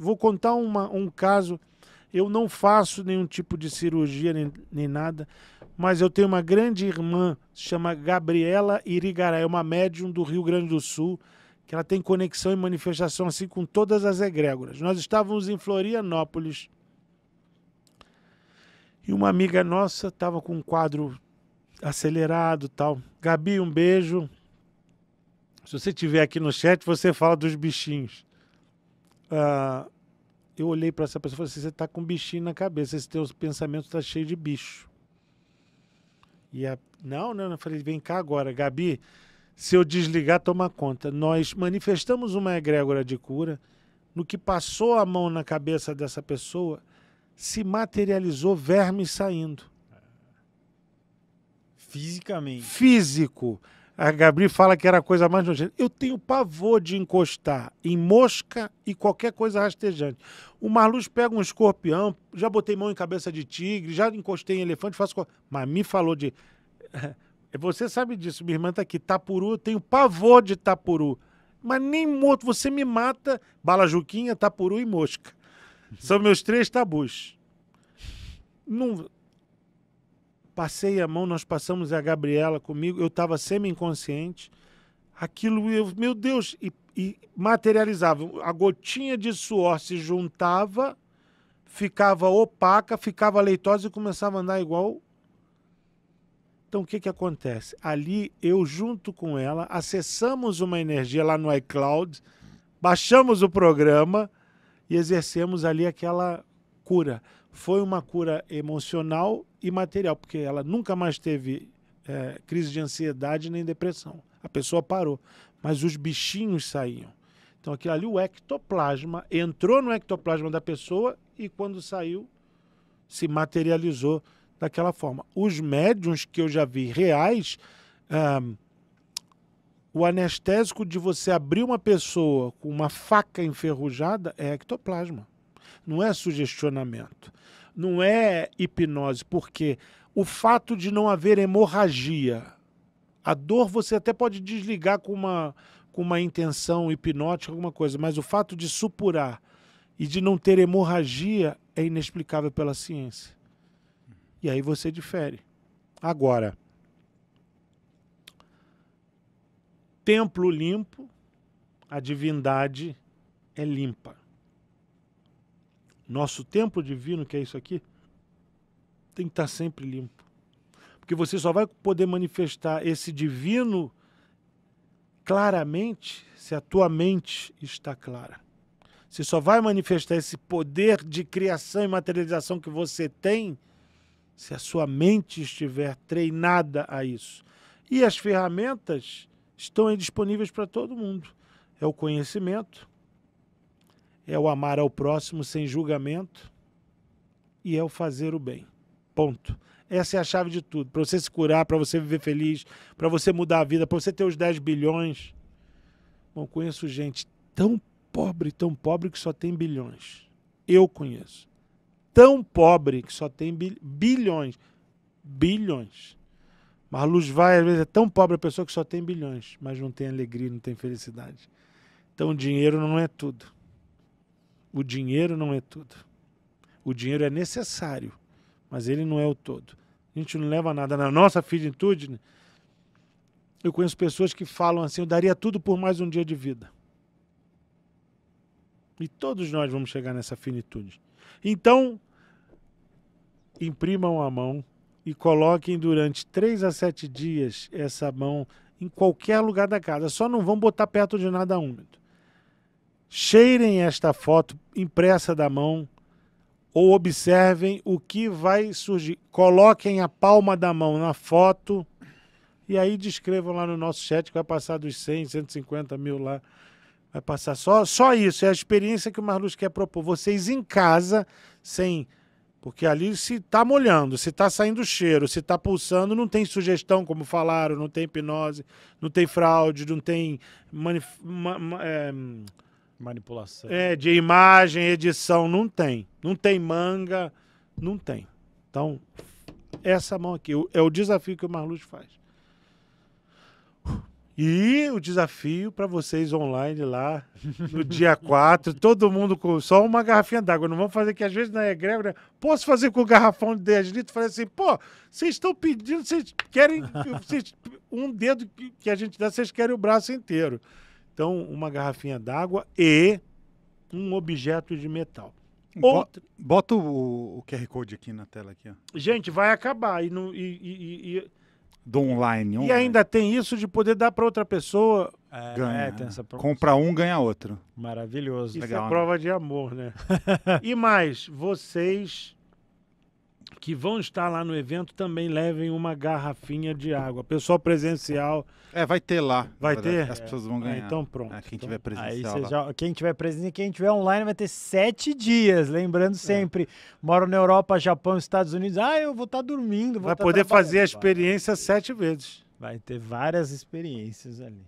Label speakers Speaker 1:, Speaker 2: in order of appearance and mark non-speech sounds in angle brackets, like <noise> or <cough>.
Speaker 1: vou contar uma, um caso. Eu não faço nenhum tipo de cirurgia nem, nem nada, mas eu tenho uma grande irmã, se chama Gabriela Irigaray, é uma médium do Rio Grande do Sul, que ela tem conexão e manifestação assim com todas as egrégoras. Nós estávamos em Florianópolis e uma amiga nossa estava com um quadro acelerado tal. Gabi, um beijo. Se você estiver aqui no chat, você fala dos bichinhos. Ah, eu olhei para essa pessoa e falei assim, você está com um bichinho na cabeça, esse teu pensamento está cheio de bicho. E a, não, não, eu falei, vem cá agora, Gabi, se eu desligar, toma conta. Nós manifestamos uma egrégora de cura, no que passou a mão na cabeça dessa pessoa, se materializou verme saindo. É. Fisicamente. Físico. A Gabri fala que era a coisa mais nojenta. Eu tenho pavor de encostar em mosca e qualquer coisa rastejante. O Marluz pega um escorpião, já botei mão em cabeça de tigre, já encostei em elefante, faço. Mas me falou de. <laughs> Você sabe disso, minha irmã tá aqui. Tapuru, eu tenho pavor de tapuru. Mas nem morto, você me mata. Balajuquinha, tapuru e mosca. São meus três tabus. Não, passei a mão, nós passamos a Gabriela comigo, eu estava semi-inconsciente. Aquilo, eu, meu Deus, e, e materializava. A gotinha de suor se juntava, ficava opaca, ficava leitosa e começava a andar igual. Então o que, que acontece? Ali eu, junto com ela, acessamos uma energia lá no iCloud, baixamos o programa e exercemos ali aquela cura foi uma cura emocional e material, porque ela nunca mais teve é, crise de ansiedade nem depressão. A pessoa parou, mas os bichinhos saíam. Então aquilo ali, o ectoplasma, entrou no ectoplasma da pessoa e quando saiu, se materializou daquela forma. Os médiums que eu já vi reais, um, o anestésico de você abrir uma pessoa com uma faca enferrujada é ectoplasma não é sugestionamento, não é hipnose, porque o fato de não haver hemorragia, a dor você até pode desligar com uma, com uma intenção hipnótica, alguma coisa, mas o fato de supurar e de não ter hemorragia é inexplicável pela ciência. E aí você difere. Agora, templo limpo, a divindade é limpa nosso templo divino, que é isso aqui, tem que estar tá sempre limpo. Porque você só vai poder manifestar esse divino claramente se a tua mente está clara. Você só vai manifestar esse poder de criação e materialização que você tem se a sua mente estiver treinada a isso. E as ferramentas estão disponíveis para todo mundo. É o conhecimento, é o amar ao próximo sem julgamento e é o fazer o bem. Ponto. Essa é a chave de tudo. Para você se curar, para você viver feliz, para você mudar a vida, para você ter os 10 bilhões. Bom, conheço gente tão pobre, tão pobre que só tem bilhões. Eu conheço. Tão pobre que só tem bilhões. Bilhões. Mas Luz vai, às vezes, é tão pobre a pessoa que só tem bilhões, mas não tem alegria, não tem felicidade. Então, dinheiro não é tudo. O dinheiro não é tudo. O dinheiro é necessário, mas ele não é o todo. A gente não leva nada. Na nossa finitude, né? eu conheço pessoas que falam assim: eu daria tudo por mais um dia de vida. E todos nós vamos chegar nessa finitude. Então, imprimam a mão e coloquem durante três a sete dias essa mão em qualquer lugar da casa. Só não vão botar perto de nada úmido cheirem esta foto impressa da mão ou observem o que vai surgir. Coloquem a palma da mão na foto e aí descrevam lá no nosso chat que vai passar dos 100, 150 mil lá. Vai passar só, só isso, é a experiência que o Marluz quer propor. Vocês em casa, sem. Porque ali se está molhando, se está saindo cheiro, se está pulsando, não tem sugestão, como falaram, não tem hipnose, não tem fraude, não tem. Manif... Ma... Ma... É Manipulação. É, de imagem, edição, não tem. Não tem manga, não tem. Então, essa mão aqui é o desafio que o Marluz faz. E o desafio para vocês online lá no dia 4, <laughs> todo mundo com só uma garrafinha d'água. Não vamos fazer que às vezes na egrégora, é né? posso fazer com o garrafão de 10 litros? Falei assim, pô, vocês estão pedindo, vocês querem um dedo que a gente dá, vocês querem o braço inteiro. Então, uma garrafinha d'água e um objeto de metal. Outra... Bota o, o, QR Code aqui na tela. Aqui, ó. Gente, vai acabar. E, no, e, e, e... Do online, online, E ainda tem isso de poder dar para outra pessoa. É, ganha. É, Compra um, ganha outro. Maravilhoso. Isso Legal, é né? prova de amor, né? <laughs> e mais, vocês que vão estar lá no evento também levem uma garrafinha de água. Pessoal presencial. É, vai ter lá. Vai ter? As é. pessoas vão ganhar. É, então pronto. É, quem então, tiver presencial. Aí já, quem tiver presencial, quem tiver online vai ter sete dias. Lembrando é. sempre, é. moro na Europa, Japão, Estados Unidos. Ah, eu vou estar tá dormindo. Vou vai tá poder fazer a experiência vai. sete vezes. Vai ter várias experiências ali.